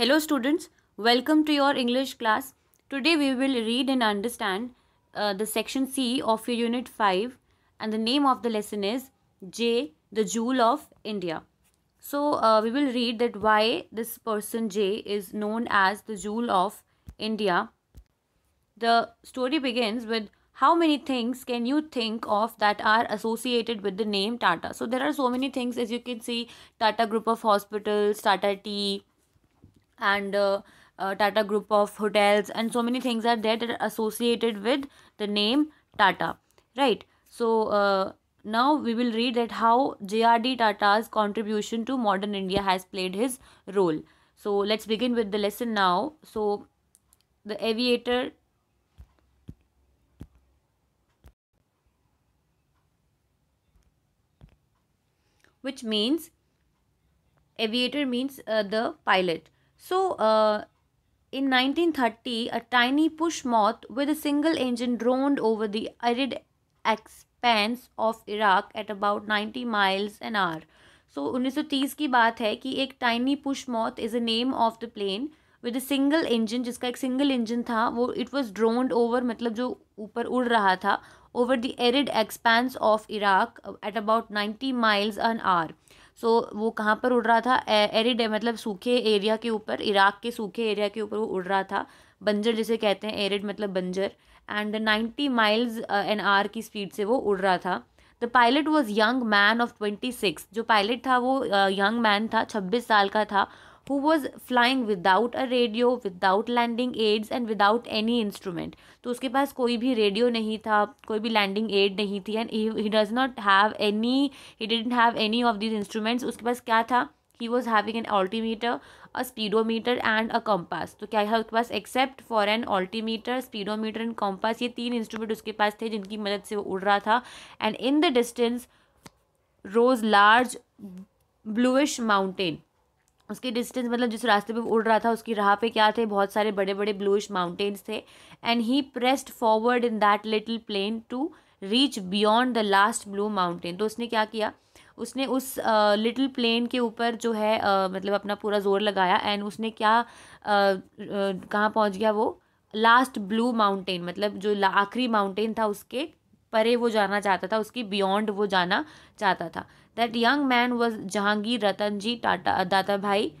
Hello students, welcome to your English class. Today we will read and understand uh, the section C of your unit 5 and the name of the lesson is J, the Jewel of India. So uh, we will read that why this person J is known as the Jewel of India. The story begins with how many things can you think of that are associated with the name Tata? So there are so many things as you can see Tata Group of Hospitals, Tata Tea, and uh, uh, Tata Group of hotels and so many things are there that are associated with the name Tata, right? So uh, now we will read that how JRD Tata's contribution to modern India has played his role. So let's begin with the lesson now. So the aviator which means aviator means uh, the pilot so in 1930, a tiny push moth with a single engine droned over the arid expanse of Iraq at about 90 miles an hour so 1930 की बात है कि एक tiny push moth is a name of the plane with a single engine जिसका एक single engine था वो it was ड्रोन्ड over मतलब जो ऊपर उड़ रहा था over the arid expanse of Iraq at about ninety miles an hour so वो कहाँ पर उड़ रहा था एरिड मतलब सूखे एरिया के ऊपर इराक के सूखे एरिया के ऊपर वो उड़ रहा था बंजर जिसे कहते हैं एरिड मतलब बंजर and ninety miles an hour की स्पीड से वो उड़ रहा था the pilot was young man of twenty six जो पायलट था वो यंग uh, मैन था छब्बीस साल का था who was flying without a radio without landing aids and without any instrument तो उसके पास कोई भी रेडियो नहीं था कोई भी लैंडिंग एड नहीं थी and he does not have any he didn't have any of these instruments उसके पास क्या था he was having an altimeter a speedometer and a compass तो क्या है उसके पास except for an altimeter speedometer and compass ये तीन इंस्ट्रूमेंट उसके पास थे जिनकी मदद से वो उड़ रहा था and in the distance rose large bluish mountain उसके डिस्टेंस मतलब जिस रास्ते पे उड़ रहा था उसकी राह पे क्या थे बहुत सारे बड़े बड़े ब्लूइश माउंटेन्स थे and he pressed forward in that little plane to reach beyond the last blue mountain तो उसने क्या किया उसने उस लिटिल uh, प्लेन के ऊपर जो है uh, मतलब अपना पूरा जोर लगाया एंड उसने क्या uh, uh, कहाँ पहुँच गया वो लास्ट ब्लू माउंटेन मतलब जो आखिरी माउंटेन था उसके परे वो जाना चाहता था उसकी बियॉन्ड वो जाना चाहता था that young man was Jahangir Ratanji Tata Dadabhai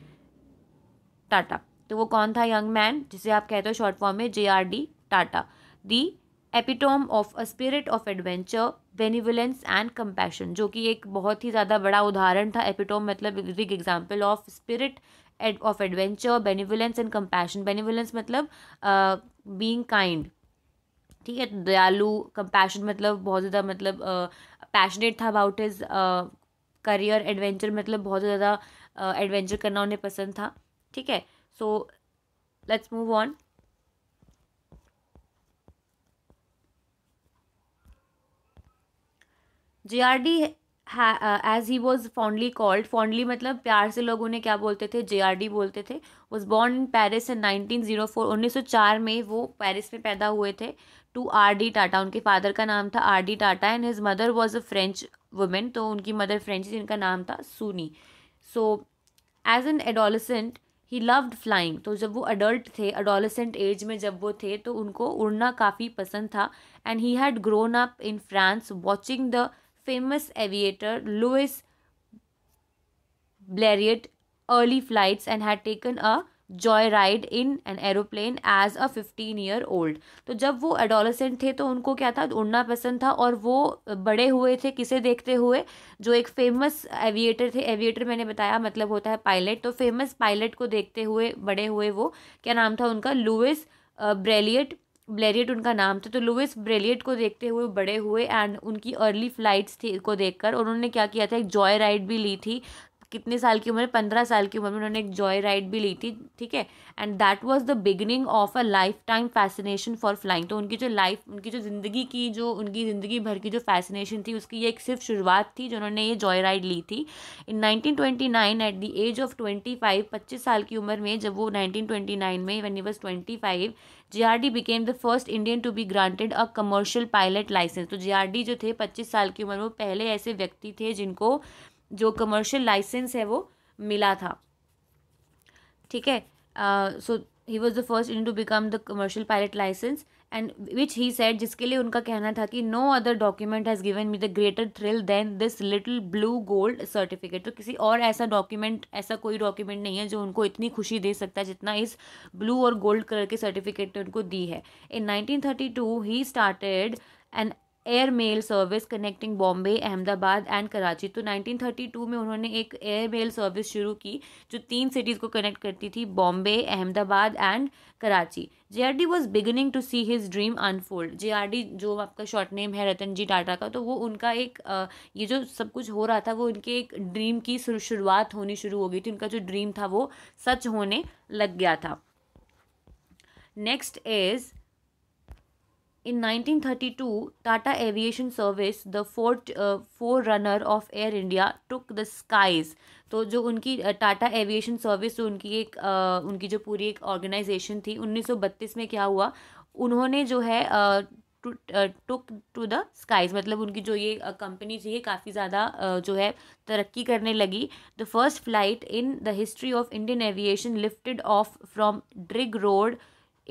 Tata तो वो कौन था यंग मैन जिसे आप कहते हो शॉर्ट फॉर्म में J R D Tata the epitome of a spirit of adventure benevolence and compassion जो कि एक बहुत ही ज़्यादा बड़ा उदाहरण था एपिटोम मतलब big example of spirit of adventure benevolence and compassion benevolence मतलब बीइंग uh, काइंड ठीक है दयालु कंपैशन मतलब बहुत ज़्यादा मतलब पैशनेट था अबाउट हिज करियर एडवेंचर मतलब बहुत ज़्यादा एडवेंचर करना उन्हें पसंद था ठीक है so let's move on J R D as he was fondly called fondly मतलब प्यार से लोग उन्हें क्या बोलते थे जे आर डी बोलते थे was born in Paris in nineteen zero four उन्नीस सौ चार में वो पेरिस में पैदा हुए थे टू आर डी टाटा उनके फादर का नाम था R D Tata and his mother was a French woman तो उनकी मदर फ्रेंच थी जिनका नाम था Sooni so as an adolescent he loved flying तो जब वो अडल्ट थे अडोलसेंट एज में जब वो थे तो उनको उड़ना काफ़ी पसंद था and he had grown up in France watching the aviator Louis Bleriot early flights and had taken a joy ride in an aeroplane as a fifteen year old तो जब वो एडोलसेंट थे तो उनको क्या था उड़ना पसंद था और वो बड़े हुए थे किसे देखते हुए जो एक फेमस एविएटर थे एविएटर मैंने बताया मतलब होता है पायलट तो फेमस पायलट को देखते हुए बड़े हुए वो क्या नाम था उनका लुइस ब्रेलियट uh, ब्लेरियट उनका नाम था तो लुइस ब्रेलियट को देखते हुए बड़े हुए एंड उनकी अर्ली फ्लाइट्स थी को देखकर उन्होंने क्या किया था एक जॉय राइड भी ली थी कितने साल की उम्र पंद्रह साल की उम्र में उन्होंने एक जॉय राइड भी ली थी ठीक है and that was the beginning of a lifetime fascination for flying तो उनकी जो लाइफ उनकी जो ज़िंदगी की जो उनकी ज़िंदगी भर की जो फैसिनेशन थी उसकी ये एक सिर्फ शुरुआत थी जो उन्होंने ये जॉय राइड ली थी in nineteen at the age of twenty five साल की उम्र में जब वो 1929 में when he was twenty five JRD became the first Indian to be granted a commercial pilot licence तो जीआरडी जो थे पच्चीस साल की उम्र में पहले ऐसे व्यक्ति थे जिनको जो कमर्शियल लाइसेंस है वो मिला था ठीक है so he was the first Indian to become the commercial pilot licence and which he said जिसके लिए उनका कहना था कि no other document has given me the greater thrill than this little blue gold certificate तो किसी और ऐसा डॉक्यूमेंट ऐसा कोई डॉक्यूमेंट नहीं है जो उनको इतनी खुशी दे सकता है जितना इस ब्लू और गोल्ड कलर के सर्टिफिकेट ने उनको दी है in nineteen thirty two he started and air mail service connecting Bombay Ahmedabad and Karachi तो 1932 में उन्होंने एक एयर मेल सर्विस शुरू की जो तीन सिटीज़ को कनेक्ट करती थी Bombay Ahmedabad and Karachi J R D was beginning to see his dream unfold J R D जो आपका शॉर्ट नेम है रतन जी टाटा का तो वो उनका एक ये जो सब कुछ हो रहा था वो उनके एक ड्रीम की शुरुआत होनी शुरू हो गई थी उनका जो ड्रीम था वो सच होने लग गया था next is In 1932, Tata Aviation Service, the fort, uh, runner of Air India, took the skies. तो जो उनकी टाटा एविएशन सर्विस जो उनकी एक uh, उनकी जो पूरी एक ऑर्गेनाइजेशन थी 1932 में क्या हुआ उन्होंने जो है uh, took to the skies मतलब उनकी जो ये कंपनी uh, थी ये काफ़ी ज़्यादा uh, जो है तरक्की करने लगी the first flight in the history of Indian aviation lifted off from Drigh Road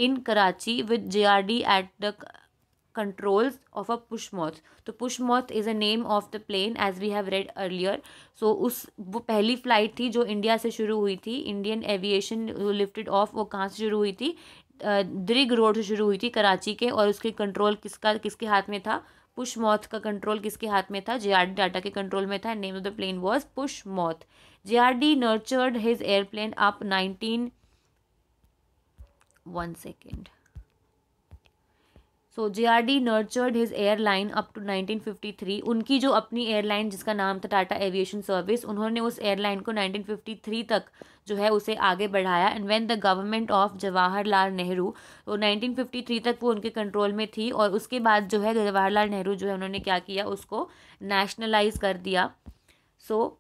in Karachi with J R D at the controls of a push moth तो push moth is a name of the plane as we have read earlier so उस वो पहली flight थी जो India से शुरू हुई थी इंडियन एविएशन लिफ्टेड ऑफ वो कहाँ से शुरू हुई थी द्रिग रोड से शुरू हुई थी कराची के और उसके कंट्रोल किसका किसके हाथ में था पुश मौथ का कंट्रोल किसके हाथ में था जे आर डी डाटा के कंट्रोल में था name of the plane was push moth J R D nurtured his airplane up nineteen one second so J R D nurtured his airline up to 1953 उनकी जो अपनी एयरलाइन जिसका नाम था Tata aviation service उन्होंने उस एयरलाइन को 1953 तक जो है उसे आगे बढ़ाया and when the government of Jawaharlal Nehru तो 1953 तक वो उनके कंट्रोल में थी और उसके बाद जो है जवाहरलाल नेहरू जो है उन्होंने क्या किया उसको नेशनलाइज कर दिया so so,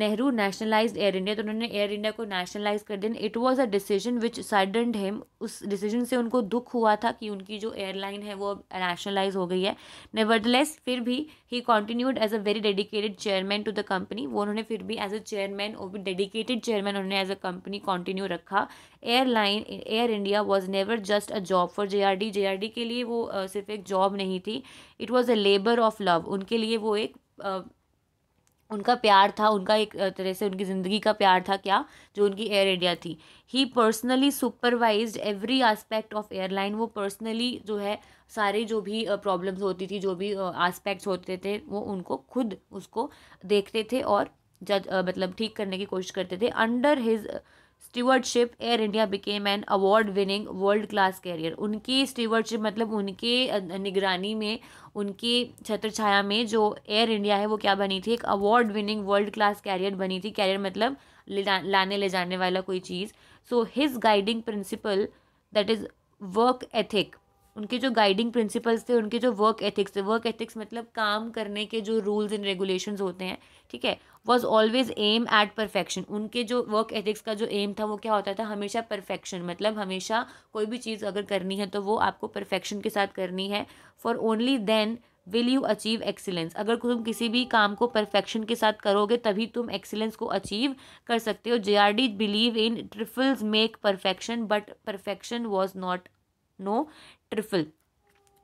Nehru nationalise Air India तो उन्होंने एयर इंडिया को नेशनलाइज कर दिया it was a decision which saddened him उस डिसीजन से उनको दुख हुआ था कि उनकी जो एयरलाइन है वो नेशनलाइज हो गई है नेवरदलेस फिर भी he continued as a very dedicated chairman to the company वो उन्होंने फिर भी एज अ चेयरमैन और डेडिकेटेड चेयरमैन उन्होंने एज अ कंपनी कॉन्टिन्यू रखा airline Air India was never just a job for J R D J R D के लिए वो uh, सिर्फ एक जॉब नहीं थी it was a labour of love उनके लिए वो एक uh, उनका प्यार था उनका एक तरह से उनकी ज़िंदगी का प्यार था क्या जो उनकी एयर इंडिया थी he personally supervise every aspect of airline वो पर्सनली जो है सारे जो भी प्रॉब्लम्स होती थी जो भी आस्पेक्ट्स होते थे वो उनको खुद उसको देखते थे और जज मतलब ठीक करने की कोशिश करते थे under his stewardship Air India became an award winning world class carrier उनकी स्टीवर्डशिप मतलब उनके निगरानी में उनकी छत्र छाया में जो एयर इंडिया है वो क्या बनी थी एक award winning world class carrier बनी थी कैरियर मतलब लाने ले जाने वाला कोई चीज़ so his guiding principle that is work ethic उनके जो गाइडिंग प्रिंसिपल्स थे उनके जो वर्क एथिक्स थे वर्क एथिक्स मतलब काम करने के जो रूल्स एंड रेगुलेशंस होते हैं ठीक है was always aim at perfection उनके जो वर्क एथिक्स का जो एम था वो क्या होता था हमेशा परफेक्शन मतलब हमेशा कोई भी चीज़ अगर करनी है तो वो आपको परफेक्शन के साथ करनी है for only then will you achieve excellence अगर तुम किसी भी काम को परफेक्शन के साथ करोगे तभी तुम एक्सीलेंस को अचीव कर सकते हो J R D believe in trifles make perfection but perfection was not no trifle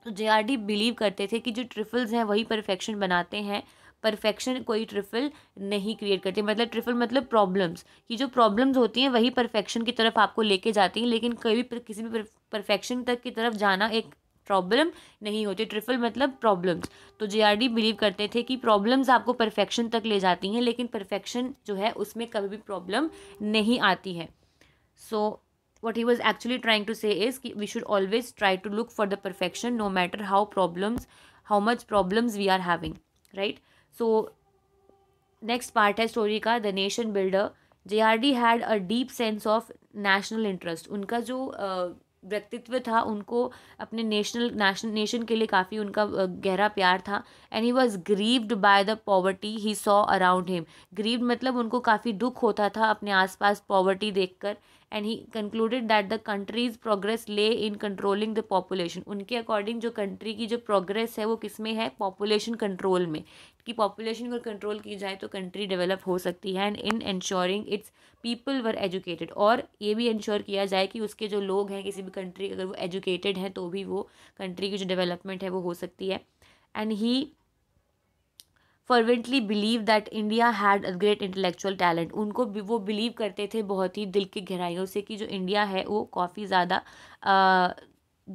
तो जे आर डी बिलीव करते थे कि जो ट्रिफल्स हैं वही परफेक्शन बनाते हैं परफेक्शन कोई ट्रिफल नहीं क्रिएट करती मतलब ट्रिफल मतलब प्रॉब्लम्स कि जो प्रॉब्लम्स होती हैं वही परफेक्शन की तरफ आपको लेके जाती हैं लेकिन कभी किसी भी परफेक्शन तक की तरफ जाना एक प्रॉब्लम नहीं होती ट्रिफल मतलब प्रॉब्लम्स तो जे आर डी बिलीव करते थे कि प्रॉब्लम्स आपको परफेक्शन तक ले जाती हैं लेकिन परफेक्शन जो है उसमें कभी भी प्रॉब्लम नहीं आती है so so, what he was actually trying to say is कि we should always try to look for the perfection no matter how problems how much problems we are having right so next part है story का the nation builder J R D had a deep sense of national interest उनका जो व्यक्तित्व था उनको अपने national nation nation के लिए काफ़ी उनका गहरा प्यार था and he was grieved by the poverty he saw around him grieved मतलब उनको काफ़ी दुख होता था अपने आसपास पॉवर्टी देखकर and he concluded that the country's progress lay in controlling the population उनके अकॉर्डिंग जो कंट्री की जो प्रोग्रेस है वो किस में है पॉपुलेशन कंट्रोल में कि पॉपुलेशन को कंट्रोल की जाए तो कंट्री डेवलप हो सकती है and in ensuring its people were educated और ये भी इंश्योर किया जाए कि उसके जो लोग हैं किसी भी कंट्री अगर वो एजुकेटेड हैं तो भी वो कंट्री की जो डेवलपमेंट है वो हो सकती है and he fervently believe that India had a great intellectual talent उनको भी वो बिलीव करते थे बहुत ही दिल की गहराइयों से कि जो इंडिया है वो काफ़ी ज़्यादा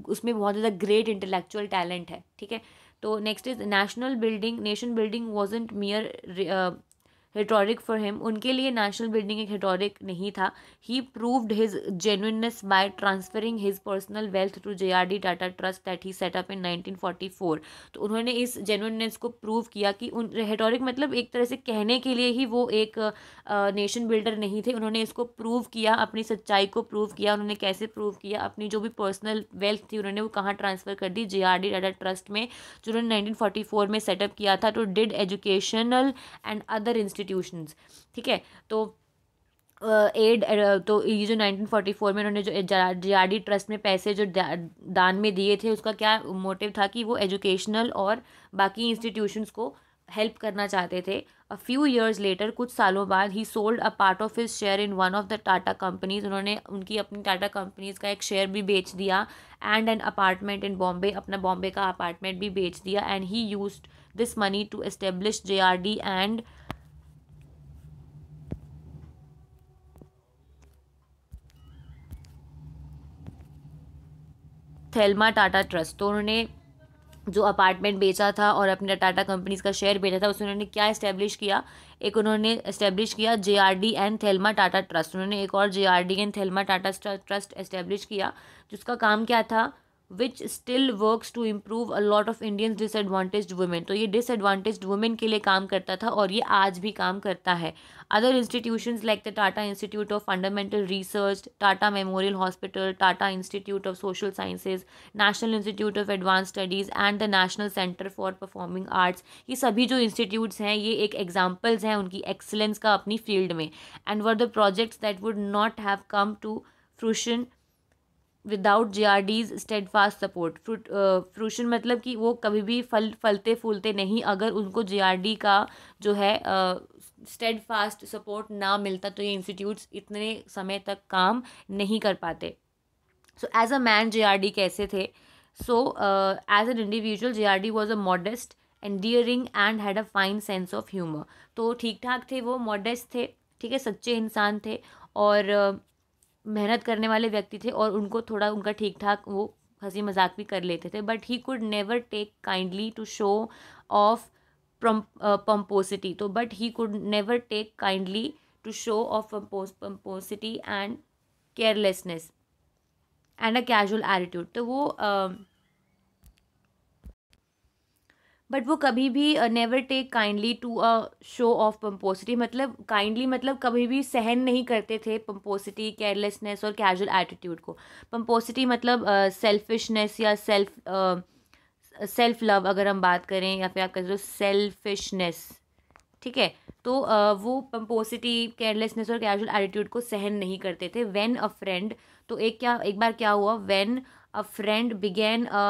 उसमें बहुत ज़्यादा ग्रेट इंटेलेक्चुअल टैलेंट है ठीक है तो next is national building nation building wasn't mere rhetoric for him उनके लिए नेशनल बिल्डिंग एक हेटोरिक नहीं था he proved his genuineness by transferring his personal wealth to J R D Tata trust that he set up in 1944 तो उन्होंने इस जेनुइननेस को prove किया कि उन हेटोरिक मतलब एक तरह से कहने के लिए ही वो एक नेशन बिल्डर नहीं थे उन्होंने इसको प्रूव किया अपनी सच्चाई को प्रूव किया उन्होंने कैसे प्रूव किया अपनी जो भी पर्सनल वेल्थ थी उन्होंने वो कहाँ ट्रांसफ़र कर दी J R D Tata trust में जो उन्होंने नाइनटीन में सेटअप किया था तो did educational and other institute institutions ठीक है तो एड uh, तो ये जो 1944 में उन्होंने जो डी ट्रस्ट में पैसे जो दान में दिए थे उसका क्या मोटिव था कि वो एजुकेशनल और बाकी इंस्टीट्यूशंस को हेल्प करना चाहते थे अ फ्यू ईयर्स लेटर कुछ सालों बाद he sold a part of his share in one of the Tata companies उन्होंने उनकी अपनी टाटा कंपनीज का एक शेयर भी बेच दिया and an apartment in Bombay अपना बॉम्बे का अपार्टमेंट भी बेच दिया and he use this money to establish J R D and Thelma Tata trust तो उन्होंने जो अपार्टमेंट बेचा था और अपने टाटा कंपनीज का शेयर बेचा था उसमें उन्होंने क्या इस्टेब्लिश किया एक उन्होंने इस्टेब्लिश किया J R D and Thelma Tata trust उन्होंने एक और J R D and Thelma Tata trust establish किया जिसका काम क्या था which still works to improve a lot of Indians disadvantage women तो ये डिसएडवांटेज वुमेन के लिए काम करता था और ये आज भी काम करता है other institutions like the Tata institute of fundamental research Tata memorial hospital Tata institute of social sciences national institute of advance studies and the national centre for performing arts ये सभी जो इंस्टीट्यूट्स हैं ये एक एग्जाम्पल्स हैं उनकी एक्सेलेंस का अपनी फील्ड में and were the projects that would not have come to fruition without J R D's steadfast support fruit fruition मतलब कि वो कभी भी फल फलते फूलते नहीं अगर उनको जे आर डी का जो है स्टेड फास्ट सपोर्ट ना मिलता तो ये इंस्टीट्यूट्स इतने समय तक काम नहीं कर पाते so as a man J R D कैसे थे so as an individual J R D was a modest endearing and had a fine sense of humour तो ठीक ठाक थे वो मॉडेस्ट थे ठीक है सच्चे इंसान थे और uh, मेहनत करने वाले व्यक्ति थे और उनको थोड़ा उनका ठीक ठाक वो हंसी मजाक भी कर लेते थे but he could never take kindly to show of pomposity तो but he could never take kindly to show of pomposity and carelessness and a casual attitude तो वो uh, बट वो कभी भी never take kindly to a show of pomposity मतलब kindly मतलब कभी भी सहन नहीं करते थे पम्पोसिटी केयरलेसनेस और कैजुअल एटीट्यूड को पम्पोसिटी मतलब सेल्फिशनेस uh, या सेल्फ सेल्फ लव अगर हम बात करें या फिर आप कह सकते हो सेल्फिशनेस ठीक है तो uh, वो पम्पोसिटी केयरलेसनेस और कैजुअल एटीट्यूड को सहन नहीं करते थे वैन अ फ्रेंड तो एक क्या एक बार क्या हुआ when a friend began a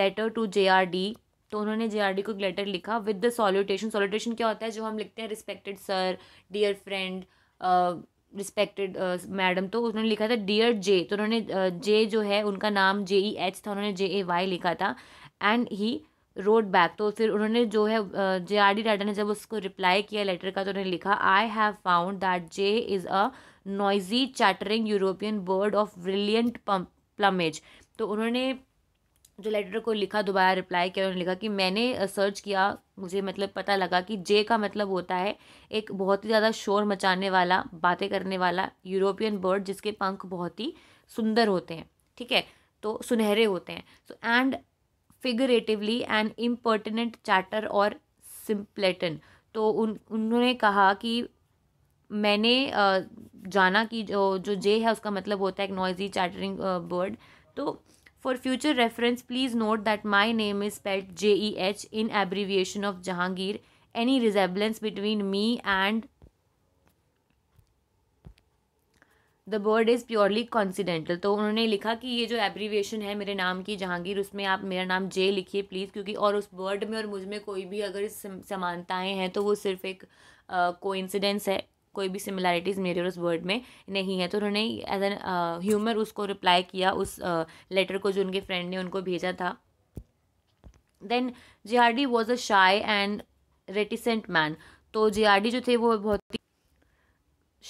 letter to J R D तो उन्होंने जे को एक लेटर लिखा विद द सॉल्यूटेशन सॉल्यूटेशन क्या होता है जो हम लिखते हैं respected sir dear friend respected madam तो उन्होंने लिखा था डियर जे तो उन्होंने जे uh, जो है उनका नाम जे ई एच था उन्होंने जे ए वाई लिखा था एंड ही रोड बैक तो फिर उन्होंने जो है जे आर डी टाटा ने जब उसको रिप्लाई किया लेटर का तो उन्होंने लिखा I have found that J is a noisy chattering European bird of brilliant plumage तो उन्होंने जो लेटर को लिखा दोबारा रिप्लाई किया उन्होंने लिखा कि मैंने सर्च किया मुझे मतलब पता लगा कि जे का मतलब होता है एक बहुत ही ज़्यादा शोर मचाने वाला बातें करने वाला यूरोपियन बर्ड जिसके पंख बहुत ही सुंदर होते हैं ठीक है तो सुनहरे होते हैं so and figuratively and impertinent chatter और सिम्पलेटन तो उन उन्होंने कहा कि मैंने जाना कि जो जो जे है उसका मतलब होता है एक नॉइजी चैटरिंग बर्ड तो for future reference please note that my name is spelled J E H in abbreviation of Jahangir any resemblance between me and the bird is purely coincidental तो उन्होंने लिखा कि ये जो एब्रीविएशन है मेरे नाम की जहांगीर उसमें आप मेरा नाम जे लिखिए प्लीज़ क्योंकि और उस बर्ड में और मुझ में कोई भी अगर समानताएँ हैं तो वो सिर्फ एक कोइंसिडेंस uh, है कोई भी सिमिलैरिटीज़ मेरे और उस वर्ड में नहीं है तो उन्होंने एज एन ह्यूमर उसको रिप्लाई किया उस लेटर uh, को जो उनके फ्रेंड ने उनको भेजा था then J R D was a shy and reticent man तो जे आर डी जो थे वो बहुत ही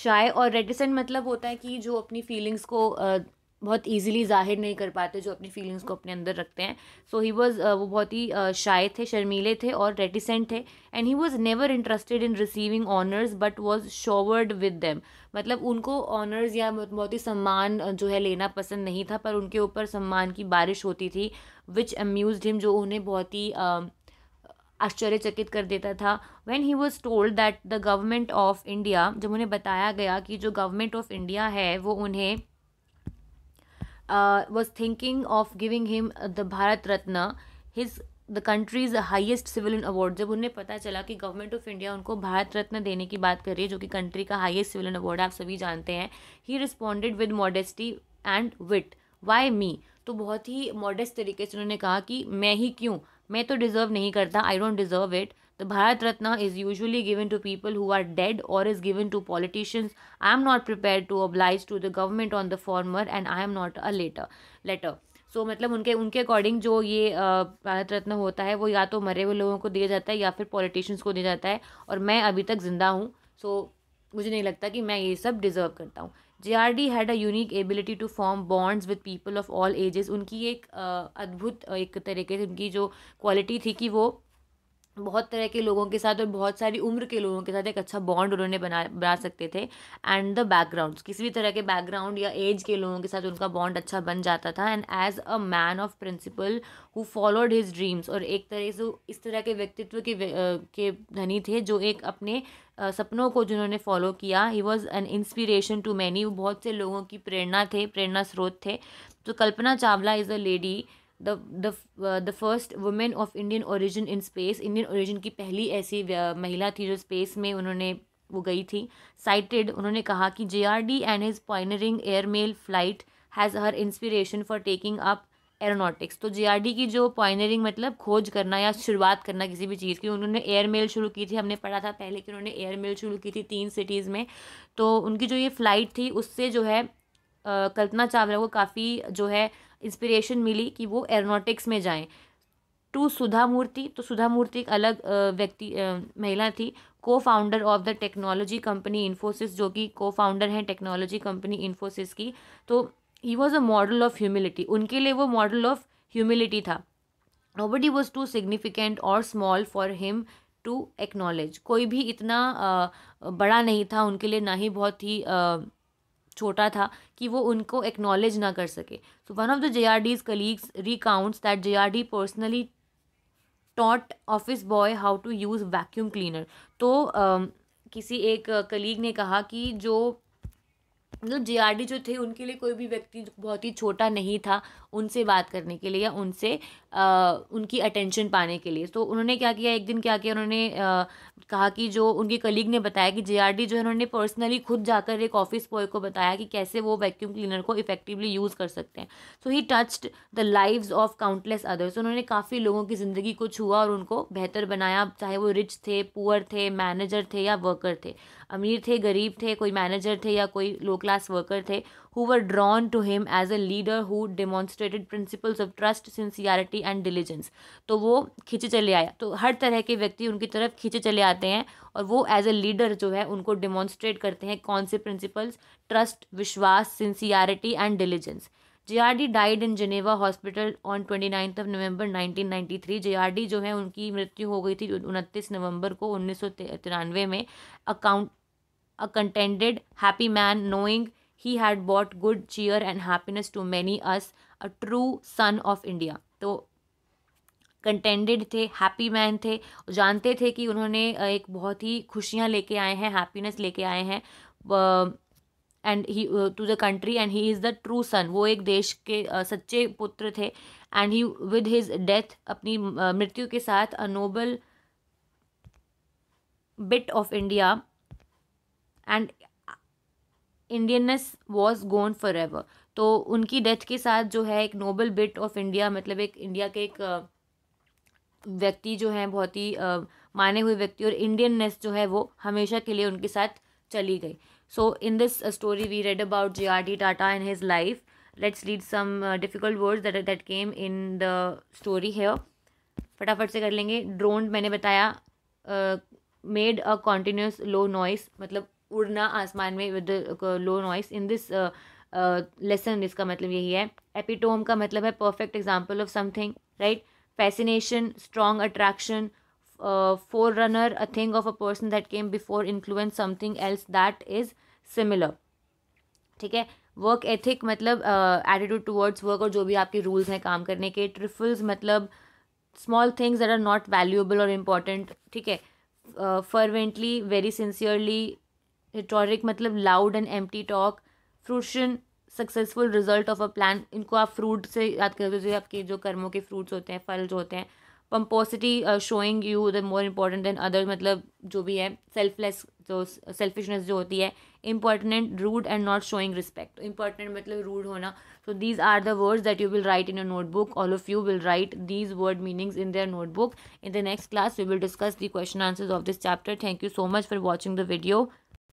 शाय और रेटिसेंट मतलब होता है कि जो अपनी फीलिंग्स को uh, बहुत ईजिली जाहिर नहीं कर पाते जो अपनी फीलिंग्स को अपने अंदर रखते हैं सो ही वॉज वो बहुत ही शाय uh, थे शर्मीले थे और रेटिसेंट थे and he was never interested in receiving honours but was showered with them मतलब उनको ऑनर्स या बहुत ही सम्मान uh, जो है लेना पसंद नहीं था पर उनके ऊपर सम्मान की बारिश होती थी विच अम्यूज हिम जो उन्हें बहुत ही uh, आश्चर्यचकित कर देता था when he was told that the government of India जब उन्हें बताया गया कि जो गवर्नमेंट ऑफ इंडिया है वो उन्हें Uh, was thinking of giving him uh, the Bharat Ratna, his the country's highest civilian award जब उन्हें पता चला कि गवर्नमेंट ऑफ इंडिया उनको भारत रत्न देने की बात कर रही है जो कि कंट्री का हाइएस्ट सिविलियन अवार्ड आप सभी जानते हैं he responded with modesty and wit why me तो बहुत ही मॉडेस्ट तरीके से उन्होंने कहा कि मैं ही क्यों मैं तो डिज़र्व नहीं करता I don't deserve it The Bharat Ratna is usually given to people who are dead or is given to politicians. I am not prepared to oblige to the government on the former and I am not a later letter. So so, मतलब उनके उनके according जो ये भारत रत्न होता है वो या तो मरे हुए लोगों को दिया जाता है या फिर पॉलिटिशियंस को दिया जाता है और मैं अभी तक ज़िंदा हूँ सो so, मुझे नहीं लगता कि मैं ये सब डिज़र्व करता हूँ J R D had a unique ability to form bonds with people of all ages उनकी एक अद्भुत एक तरीके से उनकी जो क्वालिटी थी कि वो बहुत तरह के लोगों के साथ और बहुत सारी उम्र के लोगों के साथ एक अच्छा बॉन्ड उन्होंने बना बना सकते थे एंड द बैकग्राउंड्स किसी भी तरह के बैकग्राउंड या एज के लोगों के साथ उनका बॉन्ड अच्छा बन जाता था and as a man of principle who followed his dreams और एक तरह से इस तरह के व्यक्तित्व के के धनी थे जो एक अपने सपनों को जिन्होंने फॉलो किया he was an inspiration to many वो बहुत से लोगों की प्रेरणा थे प्रेरणा स्रोत थे तो Kalpana Chawla is a lady the the first women of Indian origin in space Indian origin की पहली ऐसी महिला थी जो स्पेस में उन्होंने वो गई थी साइटेड उन्होंने कहा कि J R D and his pioneering airmail flight has her inspiration for taking up aeronautics तो जे आर डी की जो पॉइनरिंग मतलब खोज करना या शुरुआत करना किसी भी चीज़ की उन्होंने एयर मेल शुरू की थी हमने पढ़ा था पहले कि उन्होंने एयर मेल शुरू की थी तीन सिटीज़ में तो उनकी जो ये फ्लाइट थी उससे जो है कल्पना चावला को काफ़ी जो है इंस्पिरेशन मिली कि वो एरोनॉटिक्स में जाएं टू सुधा मूर्ति तो सुधा मूर्ति एक अलग व्यक्ति महिला थी co-founder of the technology company Infosys जो कि को फाउंडर हैं टेक्नोलॉजी कंपनी इन्फोसिस की तो he was a model of humility उनके लिए वो मॉडल ऑफ ह्यूमिलिटी था बडी वॉज टू सिग्निफिकेंट और small for him to acknowledge कोई भी इतना बड़ा नहीं था उनके लिए ना ही बहुत ही छोटा था कि वो उनको एक्नॉलेज ना कर सके so one of the J R D's colleagues recounts that J R D personally taught office boy how to use vacuum cleaner तो uh, किसी एक कलीग uh, ने कहा कि जो मतलब डी जो थे उनके लिए कोई भी व्यक्ति बहुत ही छोटा नहीं था उनसे बात करने के लिए या उनसे आ, उनकी अटेंशन पाने के लिए तो उन्होंने क्या किया एक दिन क्या किया उन्होंने आ, कहा कि जो उनके कलीग ने बताया कि डी जो है उन्होंने पर्सनली खुद जाकर एक ऑफिस बॉय को बताया कि कैसे वो वैक्यूम क्लीनर को इफेक्टिवली यूज़ कर सकते हैं so he touched the lives of countless others उन्होंने काफ़ी लोगों की ज़िंदगी को छुआ और उनको बेहतर बनाया चाहे वो रिच थे पुअर थे मैनेजर थे या वर्कर थे अमीर थे गरीब थे कोई मैनेजर थे या कोई लो क्लास क्लास वर्कर थे who were drawn to him as a leader who demonstrated principles of trust sincerity and diligence तो वो खींचे चले आए तो हर तरह के व्यक्ति उनकी तरफ खींचे चले आते हैं और वो एज अ लीडर जो है उनको डिमॉन्स्ट्रेट करते हैं कौन से प्रिंसिपल्स ट्रस्ट विश्वास sincerity and diligence J R D died in Geneva hospital on twenty ninth of November nineteen ninety three J R D जो है उनकी मृत्यु हो गई थी उनतीस नवंबर को उन्नीस सौ तिरानवे में account a contented, happy man, knowing he had brought good cheer and happiness to many us, a true son of India. तो कंटेंडेड थे हैप्पी मैन थे जानते थे कि उन्होंने एक बहुत ही खुशियाँ लेके आए हैं हैप्पीनेस लेके आए हैं and he to the country and he is the true son वो एक देश के uh, सच्चे पुत्र थे and he with his death अपनी uh, मृत्यु के साथ a noble bit of India and Indianness was gone for ever तो उनकी डेथ के साथ जो है एक नोबल बिट ऑफ इंडिया मतलब एक इंडिया के एक uh, व्यक्ति जो है बहुत ही uh, माने हुए व्यक्ति और इंडियननेस जो है वो हमेशा के लिए उनके साथ चली गई so in this story we read about J R D Tata in his life let's read some difficult words that that came in the story है फटाफट से कर लेंगे ड्रोन मैंने बताया made a continuous low noise मतलब उड़ना आसमान में with low noise in this lesson इसका मतलब यही है एपिटोम का मतलब है perfect example of something right fascination strong attraction four runner a thing of a person that came before influence something else that is similar ठीक है work ethic मतलब एटीट्यूड टूवर्ड्स वर्क और जो भी आपके रूल्स हैं काम करने के ट्रिफल्स मतलब small things are not valuable और इम्पॉर्टेंट ठीक है फर्वेंटली वेरी सिंसियरली रिटोरिक मतलब लाउड एंड एम talk fruition successful result of a plan इनको आप फ्रूट से याद कर सकते हो आपके जो कर्मों के फ्रूट्स होते हैं फल जो होते हैं pomposity showing you the more important than other मतलब जो भी है सेल्फलेस जो सेल्फिशनेस जो होती है important rude and not showing respect important मतलब रूड होना so these are the words that you will write in your notebook all of you will write these word meanings in their notebook in the next class we will discuss the question answers of this chapter thank you so much for watching the video